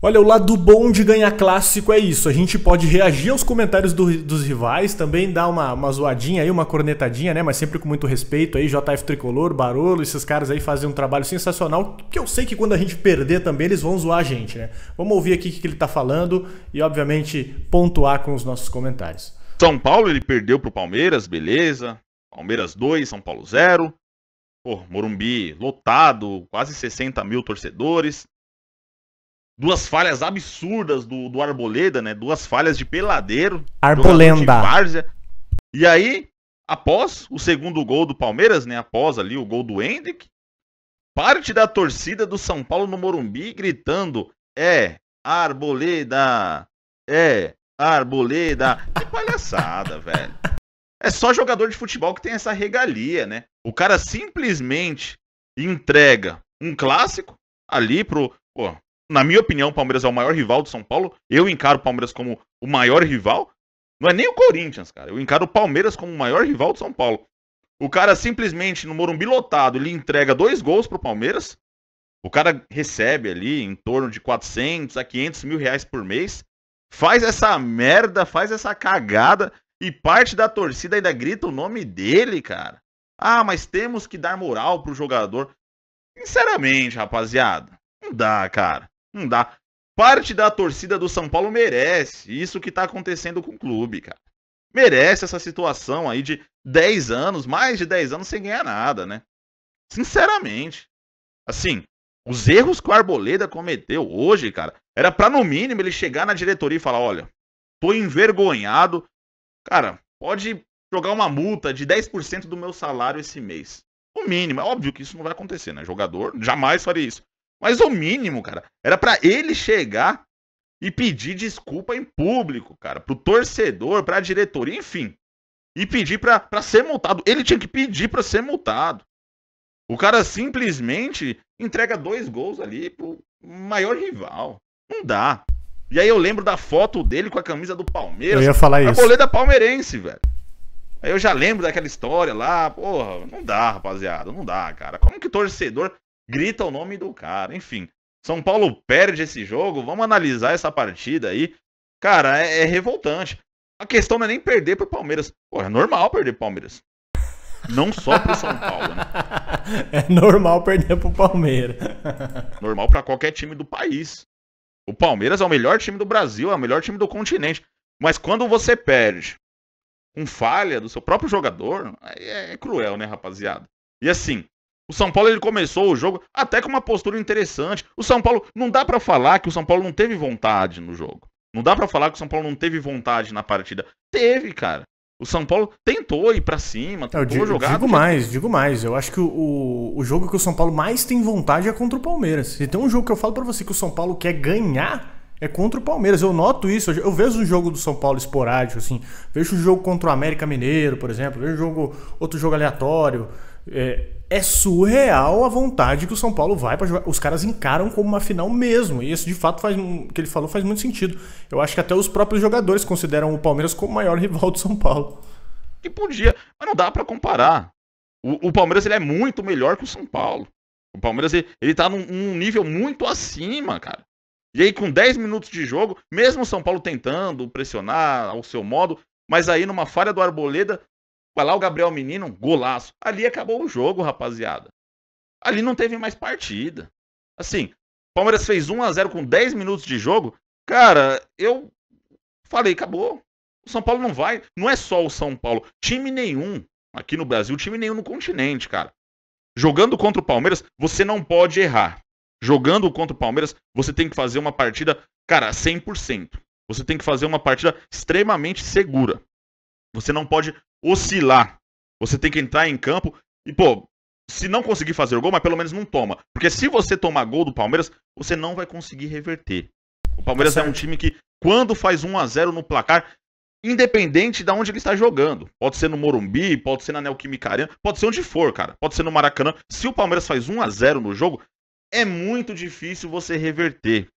Olha, o lado bom de ganhar clássico é isso. A gente pode reagir aos comentários do, dos rivais, também dar uma, uma zoadinha aí, uma cornetadinha, né? Mas sempre com muito respeito aí, JF Tricolor, Barolo, esses caras aí fazem um trabalho sensacional, que eu sei que quando a gente perder também eles vão zoar a gente, né? Vamos ouvir aqui o que, que ele tá falando e, obviamente, pontuar com os nossos comentários. São Paulo, ele perdeu pro Palmeiras, beleza. Palmeiras 2, São Paulo 0. Pô, Morumbi lotado, quase 60 mil torcedores duas falhas absurdas do, do Arboleda, né? Duas falhas de peladeiro. Arbolenda. Várzea. E aí, após o segundo gol do Palmeiras, né? Após ali o gol do Hendrick, parte da torcida do São Paulo no Morumbi gritando: é Arboleda! É Arboleda! Que palhaçada, velho. É só jogador de futebol que tem essa regalia, né? O cara simplesmente entrega um clássico ali pro. Pô, na minha opinião, o Palmeiras é o maior rival do São Paulo. Eu encaro o Palmeiras como o maior rival. Não é nem o Corinthians, cara. Eu encaro o Palmeiras como o maior rival do São Paulo. O cara simplesmente no Morumbi lotado, ele entrega dois gols pro Palmeiras. O cara recebe ali em torno de 400 a 500 mil reais por mês. Faz essa merda, faz essa cagada. E parte da torcida ainda grita o nome dele, cara. Ah, mas temos que dar moral pro jogador. Sinceramente, rapaziada, não dá, cara. Não dá. Parte da torcida do São Paulo merece isso que tá acontecendo com o clube, cara. Merece essa situação aí de 10 anos, mais de 10 anos sem ganhar nada, né? Sinceramente. Assim, os erros que o Arboleda cometeu hoje, cara, era para no mínimo ele chegar na diretoria e falar: olha, tô envergonhado. Cara, pode jogar uma multa de 10% do meu salário esse mês. O mínimo. É óbvio que isso não vai acontecer, né? Jogador jamais faria isso. Mas o mínimo, cara, era para ele chegar e pedir desculpa em público, cara, pro torcedor, pra diretoria, enfim. E pedir pra, pra ser multado. Ele tinha que pedir pra ser multado. O cara simplesmente entrega dois gols ali pro maior rival. Não dá. E aí eu lembro da foto dele com a camisa do Palmeiras. Eu ia falar isso. A boleta palmeirense, velho. Aí eu já lembro daquela história lá. Porra, não dá, rapaziada. Não dá, cara. Como que torcedor grita o nome do cara. Enfim, São Paulo perde esse jogo. Vamos analisar essa partida aí. Cara, é, é revoltante. A questão não é nem perder pro Palmeiras. Pô, é normal perder pro Palmeiras. Não só pro São Paulo, né? É normal perder pro Palmeiras. Normal para qualquer time do país. O Palmeiras é o melhor time do Brasil, é o melhor time do continente. Mas quando você perde com falha do seu próprio jogador, é, é cruel, né, rapaziada? E assim, o São Paulo ele começou o jogo até com uma postura interessante. O São Paulo não dá para falar que o São Paulo não teve vontade no jogo. Não dá para falar que o São Paulo não teve vontade na partida. Teve, cara. O São Paulo tentou ir para cima, tentou eu digo, jogar. Digo mais, jogo. digo mais. Eu acho que o, o, jogo que o São Paulo mais tem vontade é contra o Palmeiras. Se tem um jogo que eu falo para você que o São Paulo quer ganhar, é contra o Palmeiras. Eu noto isso. Eu vejo um jogo do São Paulo esporádico, assim. Vejo um jogo contra o América Mineiro, por exemplo. Vejo um jogo, outro jogo aleatório. É, é surreal a vontade que o São Paulo vai para jogar. Os caras encaram como uma final mesmo. E isso de fato faz que ele falou faz muito sentido. Eu acho que até os próprios jogadores consideram o Palmeiras como o maior rival do São Paulo. Que podia, mas não dá para comparar. O, o, Palmeiras ele é muito melhor que o São Paulo. O Palmeiras ele, ele tá num, num nível muito acima, cara. E aí com 10 minutos de jogo, mesmo o São Paulo tentando pressionar ao seu modo, mas aí numa falha do Arboleda, Vai lá o Gabriel Menino, golaço. Ali acabou o jogo, rapaziada. Ali não teve mais partida. Assim, Palmeiras fez 1 a 0 com 10 minutos de jogo. Cara, eu falei, acabou. O São Paulo não vai. Não é só o São Paulo. Time nenhum aqui no Brasil, time nenhum no continente, cara. Jogando contra o Palmeiras, você não pode errar. Jogando contra o Palmeiras, você tem que fazer uma partida, cara, 100%. Você tem que fazer uma partida extremamente segura. Você não pode oscilar. Você tem que entrar em campo e, pô, se não conseguir fazer o gol, mas pelo menos não toma. Porque se você tomar gol do Palmeiras, você não vai conseguir reverter. O Palmeiras é, é um time que, quando faz 1 a 0 no placar, independente de onde ele está jogando, pode ser no Morumbi, pode ser na Neoquímica Arena, pode ser onde for, cara, pode ser no Maracanã. Se o Palmeiras faz 1 a 0 no jogo, é muito difícil você reverter.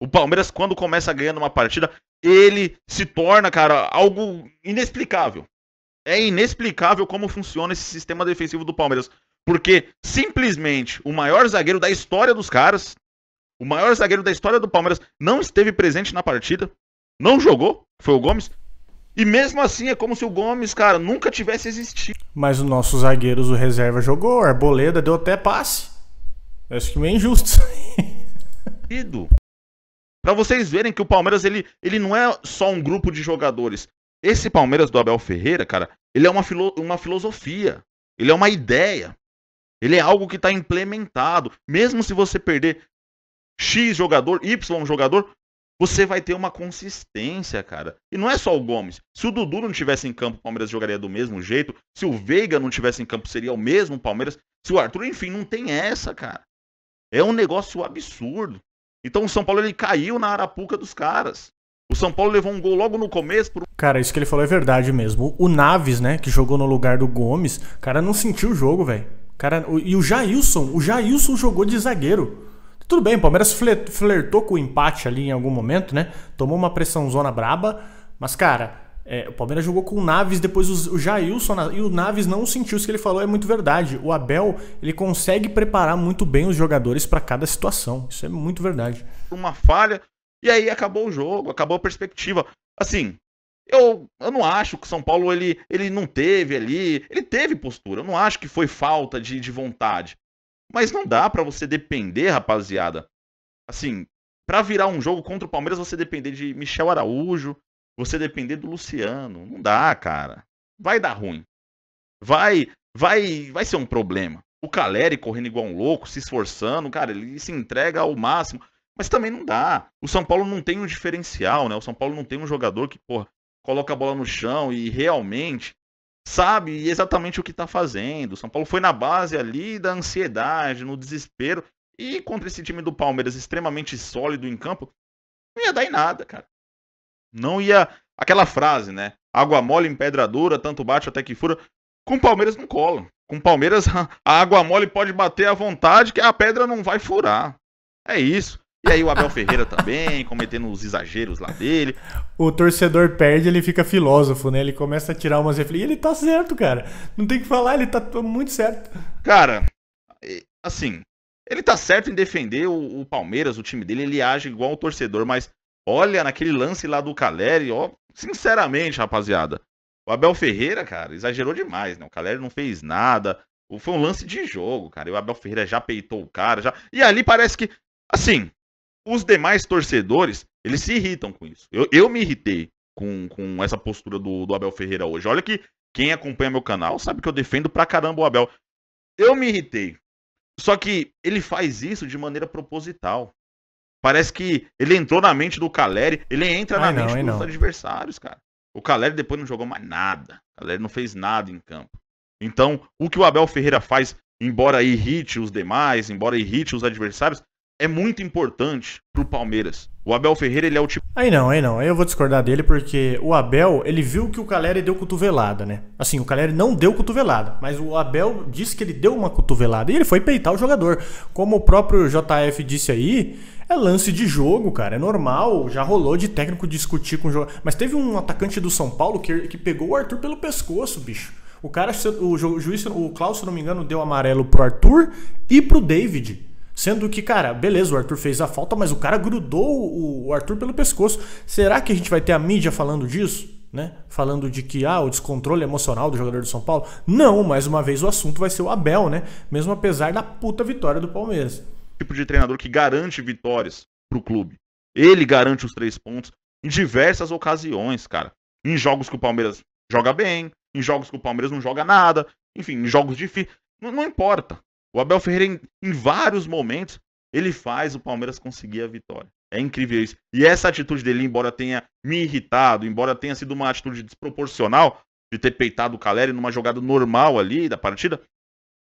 O Palmeiras, quando começa ganhando uma partida, ele se torna, cara, algo inexplicável é inexplicável como funciona esse sistema defensivo do Palmeiras. Porque simplesmente o maior zagueiro da história dos caras, o maior zagueiro da história do Palmeiras, não esteve presente na partida, não jogou, foi o Gomes. E mesmo assim é como se o Gomes, cara, nunca tivesse existido. Mas o nosso zagueiro o reserva jogou, o Arboleda deu até passe. Acho que meio injusto. Para vocês verem que o Palmeiras ele, ele não é só um grupo de jogadores. Esse Palmeiras do Abel Ferreira, cara, ele é uma, filo uma filosofia, ele é uma ideia, ele é algo que está implementado. Mesmo se você perder X jogador, Y jogador, você vai ter uma consistência, cara. E não é só o Gomes. Se o Dudu não tivesse em campo, o Palmeiras jogaria do mesmo jeito. Se o Veiga não tivesse em campo, seria o mesmo Palmeiras. Se o Arthur, enfim, não tem essa, cara. É um negócio absurdo. Então o São Paulo ele caiu na arapuca dos caras. O São Paulo levou um gol logo no começo. Por... Cara, isso que ele falou é verdade mesmo. O Naves, né, que jogou no lugar do Gomes, cara não sentiu o jogo, velho. Cara, e o Jailson, o Jailson jogou de zagueiro. Tudo bem, o Palmeiras flertou com o empate ali em algum momento, né? Tomou uma pressão zona braba, mas cara, é, o Palmeiras jogou com o Naves, depois o, o Jailson e o Naves não sentiu isso que ele falou, é muito verdade. O Abel, ele consegue preparar muito bem os jogadores para cada situação. Isso é muito verdade. Uma falha, e aí acabou o jogo, acabou a perspectiva. Assim, eu, eu não acho que o São Paulo ele, ele não teve ali. Ele teve postura. Eu não acho que foi falta de, de vontade. Mas não dá para você depender, rapaziada. Assim, para virar um jogo contra o Palmeiras, você depender de Michel Araújo, você depender do Luciano. Não dá, cara. Vai dar ruim. Vai, vai, vai ser um problema. O Caleri correndo igual um louco, se esforçando, cara, ele se entrega ao máximo. Mas também não dá. O São Paulo não tem um diferencial, né? O São Paulo não tem um jogador que, porra, coloca a bola no chão e realmente sabe exatamente o que está fazendo. O São Paulo foi na base ali da ansiedade, no desespero. E contra esse time do Palmeiras extremamente sólido em campo, não ia dar em nada, cara. Não ia. Aquela frase, né? Água mole em pedra dura, tanto bate até que fura. Com o Palmeiras não cola. Com o Palmeiras, a água mole pode bater à vontade, que a pedra não vai furar. É isso. E aí o Abel Ferreira também, cometendo os exageros lá dele. O torcedor perde, ele fica filósofo, né? Ele começa a tirar umas reflexões. ele tá certo, cara. Não tem que falar, ele tá muito certo. Cara, assim, ele tá certo em defender o, o Palmeiras, o time dele, ele age igual o torcedor, mas olha naquele lance lá do Caleri, ó, sinceramente, rapaziada, o Abel Ferreira, cara, exagerou demais, né? O Caleri não fez nada. Foi um lance de jogo, cara. E o Abel Ferreira já peitou o cara, já. E ali parece que assim, os demais torcedores, eles se irritam com isso. Eu, eu me irritei com, com essa postura do, do Abel Ferreira hoje. Olha que quem acompanha meu canal sabe que eu defendo pra caramba o Abel. Eu me irritei. Só que ele faz isso de maneira proposital. Parece que ele entrou na mente do Caleri, ele entra na mente dos não. adversários, cara. O Caleri depois não jogou mais nada. O Caleri não fez nada em campo. Então, o que o Abel Ferreira faz, embora irrite os demais, embora irrite os adversários, é muito importante pro Palmeiras. O Abel Ferreira, ele é o tipo. Aí não, aí não. Aí eu vou discordar dele porque o Abel, ele viu que o Caleri deu cotovelada, né? Assim, o Caleri não deu cotovelada, mas o Abel disse que ele deu uma cotovelada e ele foi peitar o jogador. Como o próprio JF disse aí, é lance de jogo, cara. É normal. Já rolou de técnico discutir com o jogador. Mas teve um atacante do São Paulo que, que pegou o Arthur pelo pescoço, bicho. O cara, o juiz, o Klaus, se não me engano, deu amarelo pro Arthur e pro David. Sendo que, cara, beleza, o Arthur fez a falta, mas o cara grudou o Arthur pelo pescoço. Será que a gente vai ter a mídia falando disso? Né? Falando de que ah, o descontrole emocional do jogador do São Paulo. Não, mais uma vez o assunto vai ser o Abel, né? Mesmo apesar da puta vitória do Palmeiras. Tipo de treinador que garante vitórias pro clube. Ele garante os três pontos em diversas ocasiões, cara. Em jogos que o Palmeiras joga bem, em jogos que o Palmeiras não joga nada, enfim, em jogos difíceis. Não, não importa. O Abel Ferreira, em, em vários momentos, ele faz o Palmeiras conseguir a vitória. É incrível isso. E essa atitude dele, embora tenha me irritado, embora tenha sido uma atitude desproporcional de ter peitado o Caleri numa jogada normal ali da partida,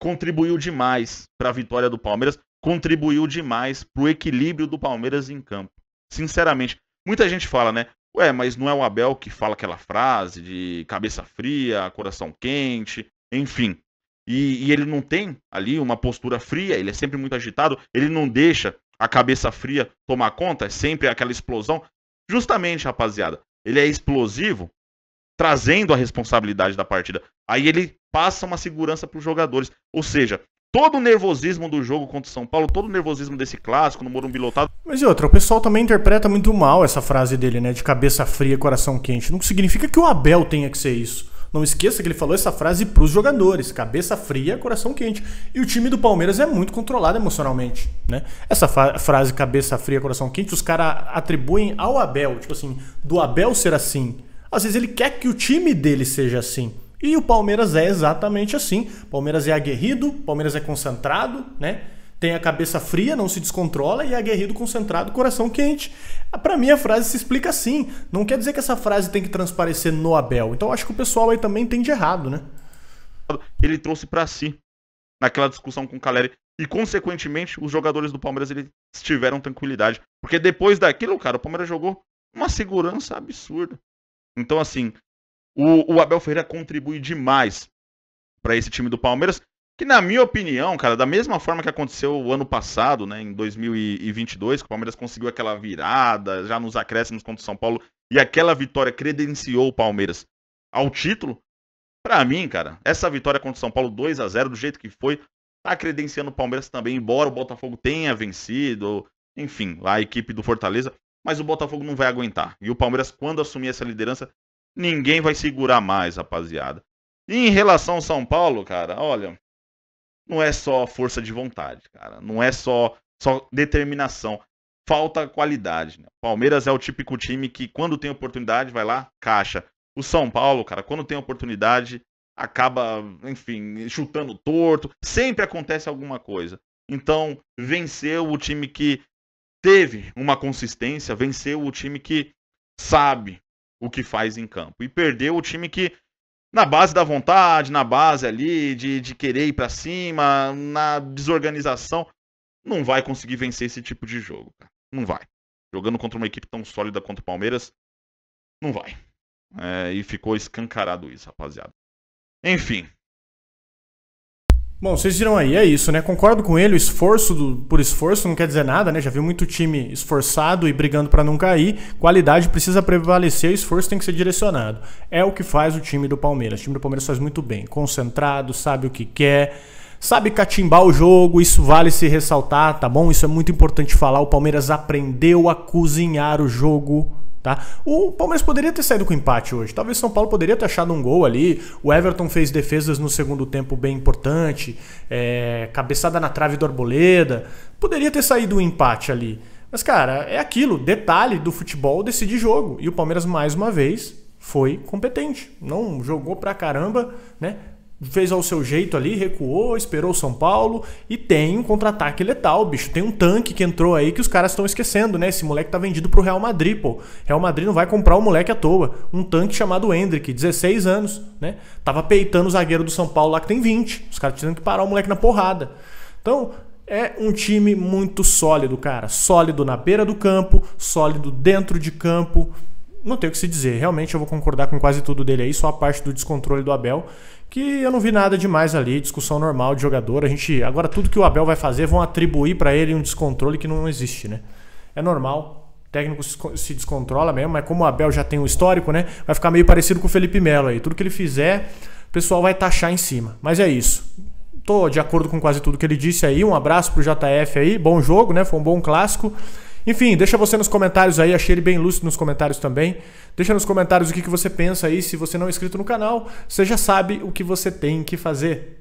contribuiu demais para a vitória do Palmeiras, contribuiu demais para o equilíbrio do Palmeiras em campo. Sinceramente, muita gente fala, né? Ué, mas não é o Abel que fala aquela frase de cabeça fria, coração quente, enfim. E, e ele não tem ali uma postura fria, ele é sempre muito agitado, ele não deixa a cabeça fria tomar conta, é sempre aquela explosão. Justamente, rapaziada, ele é explosivo, trazendo a responsabilidade da partida. Aí ele passa uma segurança para os jogadores. Ou seja, todo o nervosismo do jogo contra o São Paulo, todo o nervosismo desse clássico no Morumbi lotado. Mas e outra, o pessoal também interpreta muito mal essa frase dele, né? De cabeça fria, coração quente. Não significa que o Abel tenha que ser isso. Não esqueça que ele falou essa frase para os jogadores: cabeça fria, coração quente. E o time do Palmeiras é muito controlado emocionalmente, né? Essa frase cabeça fria, coração quente, os caras atribuem ao Abel, tipo assim, do Abel ser assim. Às vezes ele quer que o time dele seja assim. E o Palmeiras é exatamente assim. Palmeiras é aguerrido, Palmeiras é concentrado, né? tem a cabeça fria, não se descontrola e é aguerrido, concentrado, coração quente. Para mim a frase se explica assim. Não quer dizer que essa frase tem que transparecer no Abel. Então acho que o pessoal aí também entende errado, né? Ele trouxe para si naquela discussão com o Caleri e consequentemente os jogadores do Palmeiras eles tiveram tranquilidade, porque depois daquilo, cara, o Palmeiras jogou uma segurança absurda. Então assim, o, o Abel Ferreira contribui demais para esse time do Palmeiras que na minha opinião, cara, da mesma forma que aconteceu o ano passado, né, em 2022, que o Palmeiras conseguiu aquela virada, já nos acréscimos contra o São Paulo, e aquela vitória credenciou o Palmeiras ao título. Para mim, cara, essa vitória contra o São Paulo 2 a 0 do jeito que foi, tá credenciando o Palmeiras também, embora o Botafogo tenha vencido, enfim, a equipe do Fortaleza, mas o Botafogo não vai aguentar. E o Palmeiras, quando assumir essa liderança, ninguém vai segurar mais, rapaziada. E em relação ao São Paulo, cara, olha, não é só força de vontade, cara. Não é só, só determinação. Falta qualidade. Né? Palmeiras é o típico time que, quando tem oportunidade, vai lá, caixa. O São Paulo, cara, quando tem oportunidade, acaba, enfim, chutando torto. Sempre acontece alguma coisa. Então, venceu o time que teve uma consistência, venceu o time que sabe o que faz em campo. E perdeu o time que na base da vontade, na base ali de, de querer ir para cima, na desorganização, não vai conseguir vencer esse tipo de jogo. Cara. Não vai. Jogando contra uma equipe tão sólida quanto o Palmeiras, não vai. É, e ficou escancarado isso, rapaziada. Enfim, Bom, vocês viram aí, é isso, né? Concordo com ele, o esforço do, por esforço não quer dizer nada, né? Já viu muito time esforçado e brigando para não cair. Qualidade precisa prevalecer, o esforço tem que ser direcionado. É o que faz o time do Palmeiras. O time do Palmeiras faz muito bem, concentrado, sabe o que quer, sabe catimbar o jogo, isso vale se ressaltar, tá bom? Isso é muito importante falar. O Palmeiras aprendeu a cozinhar o jogo Tá? O Palmeiras poderia ter saído com empate hoje. Talvez São Paulo poderia ter achado um gol ali. O Everton fez defesas no segundo tempo bem importante. É, cabeçada na trave do Arboleda. Poderia ter saído um empate ali. Mas, cara, é aquilo. Detalhe do futebol decide jogo. E o Palmeiras, mais uma vez, foi competente. Não jogou pra caramba, né? fez ao seu jeito ali, recuou, esperou o São Paulo e tem um contra-ataque letal, bicho. Tem um tanque que entrou aí que os caras estão esquecendo, né? Esse moleque tá vendido pro Real Madrid, pô. Real Madrid não vai comprar o moleque à toa. Um tanque chamado Hendrick, 16 anos, né? Tava peitando o zagueiro do São Paulo lá que tem 20. Os caras tinham que parar o moleque na porrada. Então, é um time muito sólido, cara. Sólido na beira do campo, sólido dentro de campo não tem o que se dizer. Realmente eu vou concordar com quase tudo dele aí, só a parte do descontrole do Abel, que eu não vi nada demais ali, discussão normal de jogador. A gente agora tudo que o Abel vai fazer vão atribuir para ele um descontrole que não existe, né? É normal. O técnico se descontrola mesmo, mas como o Abel já tem o um histórico, né? Vai ficar meio parecido com o Felipe Melo aí. Tudo que ele fizer, o pessoal vai taxar em cima. Mas é isso. Tô de acordo com quase tudo que ele disse aí. Um abraço pro JF aí. Bom jogo, né? Foi um bom clássico. Enfim, deixa você nos comentários aí, achei ele bem lúcido nos comentários também. Deixa nos comentários o que, que você pensa aí, se você não é inscrito no canal, você já sabe o que você tem que fazer.